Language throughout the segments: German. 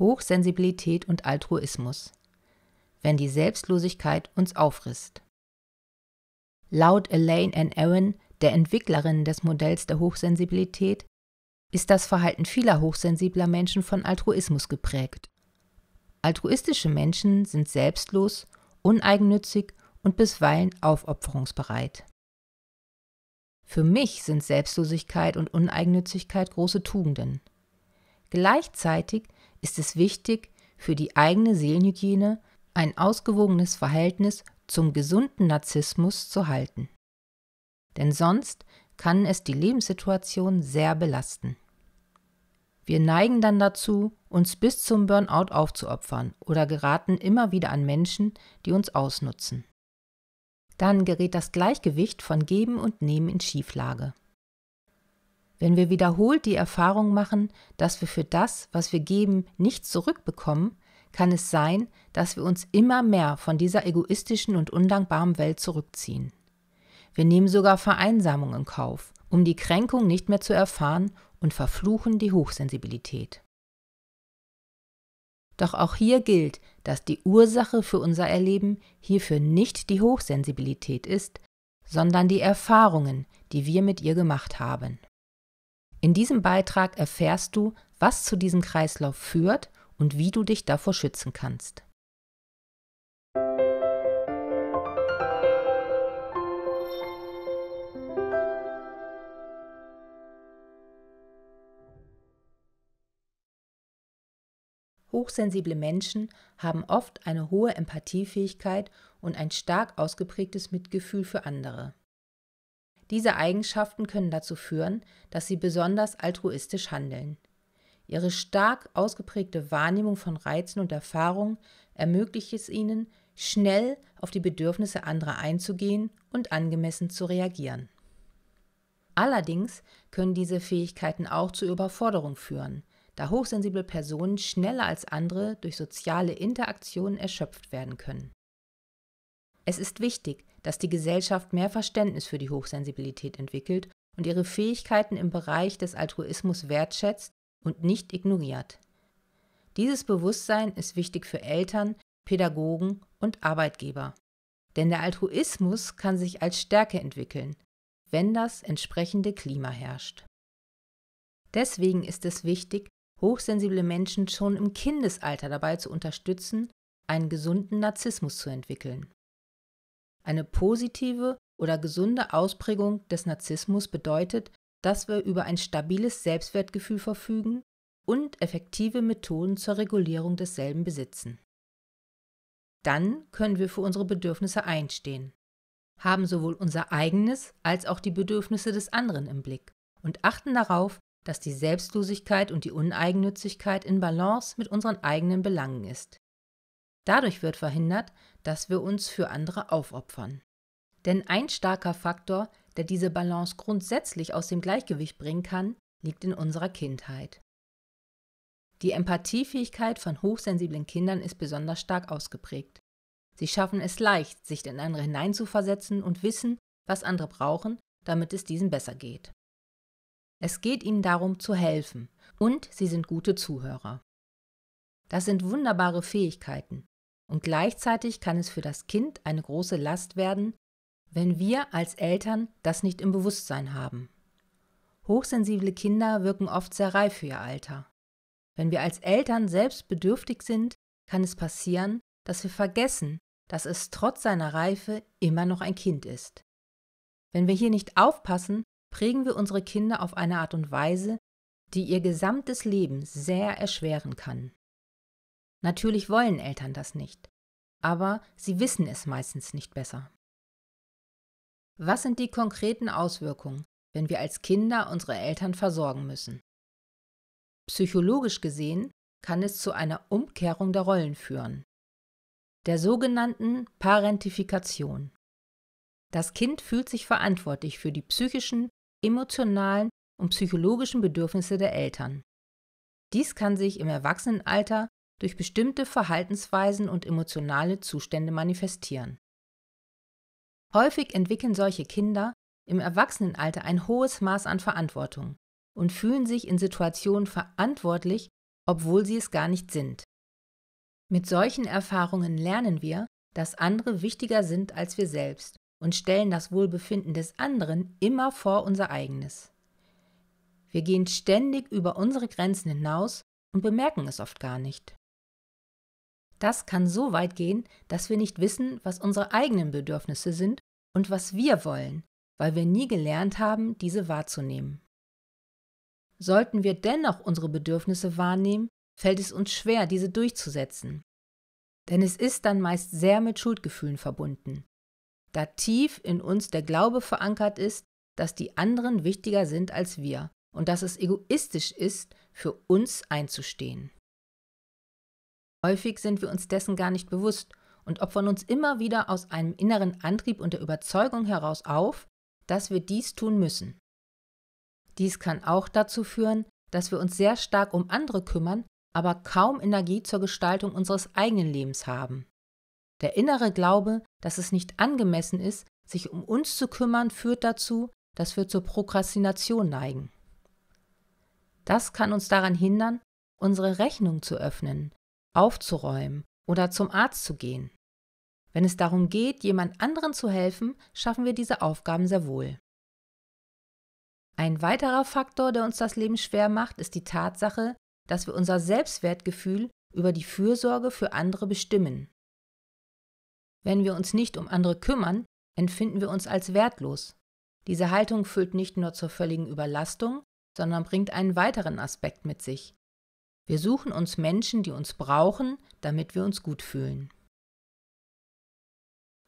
Hochsensibilität und Altruismus, wenn die Selbstlosigkeit uns aufrisst. Laut Elaine N. Aaron, der Entwicklerin des Modells der Hochsensibilität, ist das Verhalten vieler hochsensibler Menschen von Altruismus geprägt. Altruistische Menschen sind selbstlos, uneigennützig und bisweilen aufopferungsbereit. Für mich sind Selbstlosigkeit und Uneigennützigkeit große Tugenden. Gleichzeitig ist es wichtig, für die eigene Seelenhygiene ein ausgewogenes Verhältnis zum gesunden Narzissmus zu halten. Denn sonst kann es die Lebenssituation sehr belasten. Wir neigen dann dazu, uns bis zum Burnout aufzuopfern oder geraten immer wieder an Menschen, die uns ausnutzen. Dann gerät das Gleichgewicht von Geben und Nehmen in Schieflage. Wenn wir wiederholt die Erfahrung machen, dass wir für das, was wir geben, nichts zurückbekommen, kann es sein, dass wir uns immer mehr von dieser egoistischen und undankbaren Welt zurückziehen. Wir nehmen sogar Vereinsamung in Kauf, um die Kränkung nicht mehr zu erfahren und verfluchen die Hochsensibilität. Doch auch hier gilt, dass die Ursache für unser Erleben hierfür nicht die Hochsensibilität ist, sondern die Erfahrungen, die wir mit ihr gemacht haben. In diesem Beitrag erfährst du, was zu diesem Kreislauf führt und wie du dich davor schützen kannst. Hochsensible Menschen haben oft eine hohe Empathiefähigkeit und ein stark ausgeprägtes Mitgefühl für andere. Diese Eigenschaften können dazu führen, dass sie besonders altruistisch handeln. Ihre stark ausgeprägte Wahrnehmung von Reizen und Erfahrungen ermöglicht es ihnen, schnell auf die Bedürfnisse anderer einzugehen und angemessen zu reagieren. Allerdings können diese Fähigkeiten auch zu Überforderung führen, da hochsensible Personen schneller als andere durch soziale Interaktionen erschöpft werden können. Es ist wichtig, dass die Gesellschaft mehr Verständnis für die Hochsensibilität entwickelt und ihre Fähigkeiten im Bereich des Altruismus wertschätzt und nicht ignoriert. Dieses Bewusstsein ist wichtig für Eltern, Pädagogen und Arbeitgeber. Denn der Altruismus kann sich als Stärke entwickeln, wenn das entsprechende Klima herrscht. Deswegen ist es wichtig, hochsensible Menschen schon im Kindesalter dabei zu unterstützen, einen gesunden Narzissmus zu entwickeln. Eine positive oder gesunde Ausprägung des Narzissmus bedeutet, dass wir über ein stabiles Selbstwertgefühl verfügen und effektive Methoden zur Regulierung desselben besitzen. Dann können wir für unsere Bedürfnisse einstehen, haben sowohl unser eigenes als auch die Bedürfnisse des anderen im Blick und achten darauf, dass die Selbstlosigkeit und die Uneigennützigkeit in Balance mit unseren eigenen Belangen ist. Dadurch wird verhindert, dass wir uns für andere aufopfern. Denn ein starker Faktor, der diese Balance grundsätzlich aus dem Gleichgewicht bringen kann, liegt in unserer Kindheit. Die Empathiefähigkeit von hochsensiblen Kindern ist besonders stark ausgeprägt. Sie schaffen es leicht, sich in andere hineinzuversetzen und wissen, was andere brauchen, damit es diesen besser geht. Es geht ihnen darum, zu helfen und sie sind gute Zuhörer. Das sind wunderbare Fähigkeiten, und gleichzeitig kann es für das Kind eine große Last werden, wenn wir als Eltern das nicht im Bewusstsein haben. Hochsensible Kinder wirken oft sehr reif für ihr Alter. Wenn wir als Eltern selbst bedürftig sind, kann es passieren, dass wir vergessen, dass es trotz seiner Reife immer noch ein Kind ist. Wenn wir hier nicht aufpassen, prägen wir unsere Kinder auf eine Art und Weise, die ihr gesamtes Leben sehr erschweren kann. Natürlich wollen Eltern das nicht, aber sie wissen es meistens nicht besser. Was sind die konkreten Auswirkungen, wenn wir als Kinder unsere Eltern versorgen müssen? Psychologisch gesehen kann es zu einer Umkehrung der Rollen führen, der sogenannten Parentifikation. Das Kind fühlt sich verantwortlich für die psychischen, emotionalen und psychologischen Bedürfnisse der Eltern. Dies kann sich im Erwachsenenalter durch bestimmte Verhaltensweisen und emotionale Zustände manifestieren. Häufig entwickeln solche Kinder im Erwachsenenalter ein hohes Maß an Verantwortung und fühlen sich in Situationen verantwortlich, obwohl sie es gar nicht sind. Mit solchen Erfahrungen lernen wir, dass andere wichtiger sind als wir selbst und stellen das Wohlbefinden des anderen immer vor unser eigenes. Wir gehen ständig über unsere Grenzen hinaus und bemerken es oft gar nicht. Das kann so weit gehen, dass wir nicht wissen, was unsere eigenen Bedürfnisse sind und was wir wollen, weil wir nie gelernt haben, diese wahrzunehmen. Sollten wir dennoch unsere Bedürfnisse wahrnehmen, fällt es uns schwer, diese durchzusetzen. Denn es ist dann meist sehr mit Schuldgefühlen verbunden, da tief in uns der Glaube verankert ist, dass die anderen wichtiger sind als wir und dass es egoistisch ist, für uns einzustehen. Häufig sind wir uns dessen gar nicht bewusst und opfern uns immer wieder aus einem inneren Antrieb und der Überzeugung heraus auf, dass wir dies tun müssen. Dies kann auch dazu führen, dass wir uns sehr stark um andere kümmern, aber kaum Energie zur Gestaltung unseres eigenen Lebens haben. Der innere Glaube, dass es nicht angemessen ist, sich um uns zu kümmern, führt dazu, dass wir zur Prokrastination neigen. Das kann uns daran hindern, unsere Rechnung zu öffnen, aufzuräumen oder zum Arzt zu gehen. Wenn es darum geht, jemand anderen zu helfen, schaffen wir diese Aufgaben sehr wohl. Ein weiterer Faktor, der uns das Leben schwer macht, ist die Tatsache, dass wir unser Selbstwertgefühl über die Fürsorge für andere bestimmen. Wenn wir uns nicht um andere kümmern, empfinden wir uns als wertlos. Diese Haltung führt nicht nur zur völligen Überlastung, sondern bringt einen weiteren Aspekt mit sich, wir suchen uns Menschen, die uns brauchen, damit wir uns gut fühlen.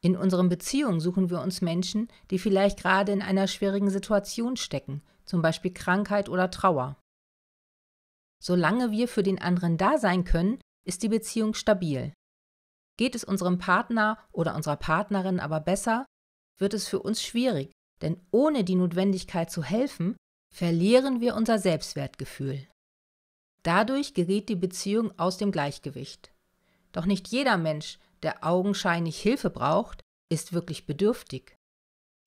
In unseren Beziehungen suchen wir uns Menschen, die vielleicht gerade in einer schwierigen Situation stecken, zum Beispiel Krankheit oder Trauer. Solange wir für den anderen da sein können, ist die Beziehung stabil. Geht es unserem Partner oder unserer Partnerin aber besser, wird es für uns schwierig, denn ohne die Notwendigkeit zu helfen, verlieren wir unser Selbstwertgefühl. Dadurch geriet die Beziehung aus dem Gleichgewicht. Doch nicht jeder Mensch, der augenscheinlich Hilfe braucht, ist wirklich bedürftig.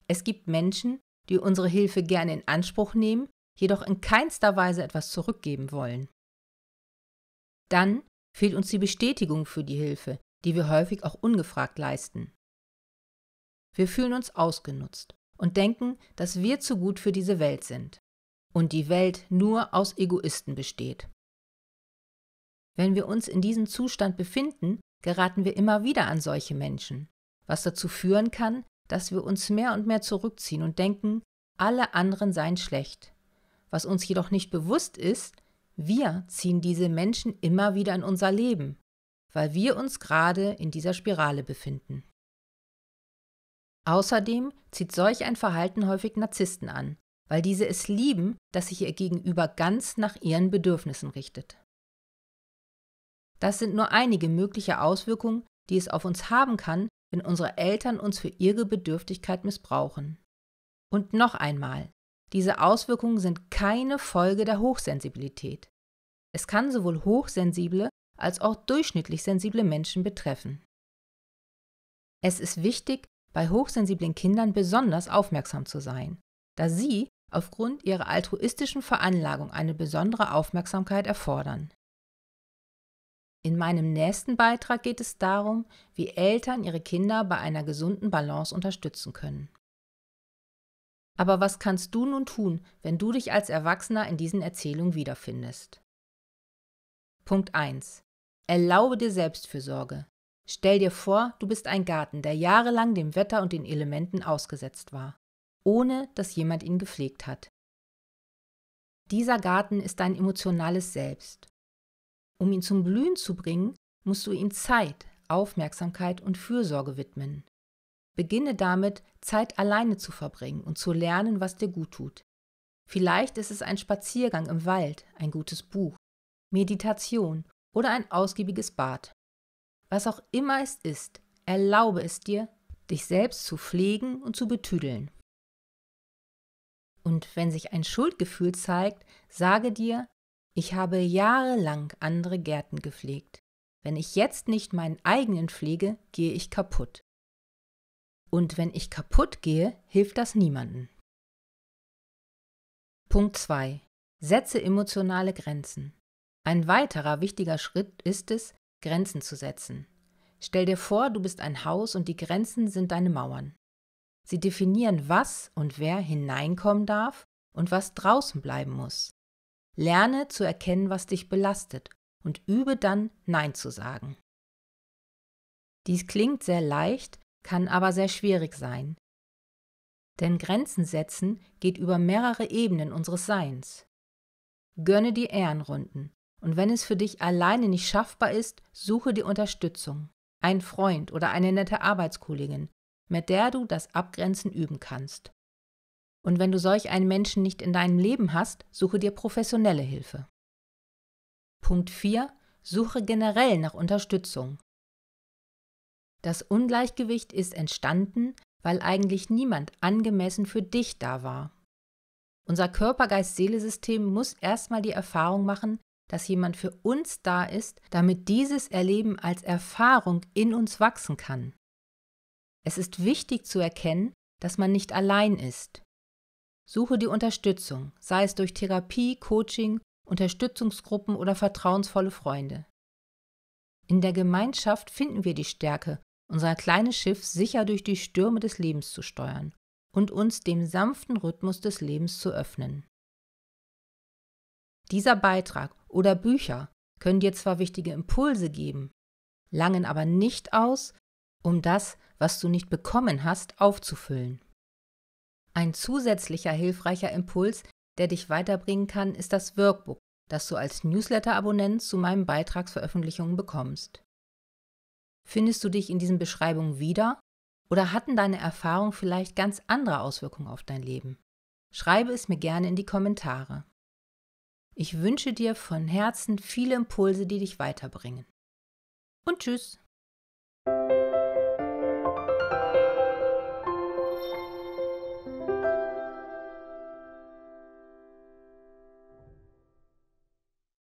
Es gibt Menschen, die unsere Hilfe gerne in Anspruch nehmen, jedoch in keinster Weise etwas zurückgeben wollen. Dann fehlt uns die Bestätigung für die Hilfe, die wir häufig auch ungefragt leisten. Wir fühlen uns ausgenutzt und denken, dass wir zu gut für diese Welt sind und die Welt nur aus Egoisten besteht. Wenn wir uns in diesem Zustand befinden, geraten wir immer wieder an solche Menschen, was dazu führen kann, dass wir uns mehr und mehr zurückziehen und denken, alle anderen seien schlecht. Was uns jedoch nicht bewusst ist, wir ziehen diese Menschen immer wieder in unser Leben, weil wir uns gerade in dieser Spirale befinden. Außerdem zieht solch ein Verhalten häufig Narzissten an, weil diese es lieben, dass sich ihr Gegenüber ganz nach ihren Bedürfnissen richtet. Das sind nur einige mögliche Auswirkungen, die es auf uns haben kann, wenn unsere Eltern uns für ihre Bedürftigkeit missbrauchen. Und noch einmal, diese Auswirkungen sind keine Folge der Hochsensibilität. Es kann sowohl hochsensible als auch durchschnittlich sensible Menschen betreffen. Es ist wichtig, bei hochsensiblen Kindern besonders aufmerksam zu sein, da sie aufgrund ihrer altruistischen Veranlagung eine besondere Aufmerksamkeit erfordern. In meinem nächsten Beitrag geht es darum, wie Eltern ihre Kinder bei einer gesunden Balance unterstützen können. Aber was kannst du nun tun, wenn du dich als Erwachsener in diesen Erzählungen wiederfindest? Punkt 1. Erlaube dir Selbstfürsorge. Stell dir vor, du bist ein Garten, der jahrelang dem Wetter und den Elementen ausgesetzt war, ohne dass jemand ihn gepflegt hat. Dieser Garten ist dein emotionales Selbst. Um ihn zum Blühen zu bringen, musst du ihm Zeit, Aufmerksamkeit und Fürsorge widmen. Beginne damit, Zeit alleine zu verbringen und zu lernen, was dir gut tut. Vielleicht ist es ein Spaziergang im Wald, ein gutes Buch, Meditation oder ein ausgiebiges Bad. Was auch immer es ist, erlaube es dir, dich selbst zu pflegen und zu betüdeln. Und wenn sich ein Schuldgefühl zeigt, sage dir, ich habe jahrelang andere Gärten gepflegt. Wenn ich jetzt nicht meinen eigenen pflege, gehe ich kaputt. Und wenn ich kaputt gehe, hilft das niemanden. Punkt 2. Setze emotionale Grenzen. Ein weiterer wichtiger Schritt ist es, Grenzen zu setzen. Stell dir vor, du bist ein Haus und die Grenzen sind deine Mauern. Sie definieren, was und wer hineinkommen darf und was draußen bleiben muss. Lerne zu erkennen, was dich belastet und übe dann Nein zu sagen. Dies klingt sehr leicht, kann aber sehr schwierig sein. Denn Grenzen setzen geht über mehrere Ebenen unseres Seins. Gönne die Ehrenrunden und wenn es für dich alleine nicht schaffbar ist, suche dir Unterstützung, einen Freund oder eine nette Arbeitskollegin, mit der du das Abgrenzen üben kannst. Und wenn du solch einen Menschen nicht in deinem Leben hast, suche dir professionelle Hilfe. Punkt 4. Suche generell nach Unterstützung. Das Ungleichgewicht ist entstanden, weil eigentlich niemand angemessen für dich da war. Unser Körper-Geist-Seele-System muss erstmal die Erfahrung machen, dass jemand für uns da ist, damit dieses Erleben als Erfahrung in uns wachsen kann. Es ist wichtig zu erkennen, dass man nicht allein ist. Suche die Unterstützung, sei es durch Therapie, Coaching, Unterstützungsgruppen oder vertrauensvolle Freunde. In der Gemeinschaft finden wir die Stärke, unser kleines Schiff sicher durch die Stürme des Lebens zu steuern und uns dem sanften Rhythmus des Lebens zu öffnen. Dieser Beitrag oder Bücher können dir zwar wichtige Impulse geben, langen aber nicht aus, um das, was du nicht bekommen hast, aufzufüllen. Ein zusätzlicher hilfreicher Impuls, der dich weiterbringen kann, ist das Workbook, das du als Newsletter-Abonnent zu meinen Beitragsveröffentlichungen bekommst. Findest du dich in diesen Beschreibungen wieder oder hatten deine Erfahrungen vielleicht ganz andere Auswirkungen auf dein Leben? Schreibe es mir gerne in die Kommentare. Ich wünsche dir von Herzen viele Impulse, die dich weiterbringen. Und tschüss!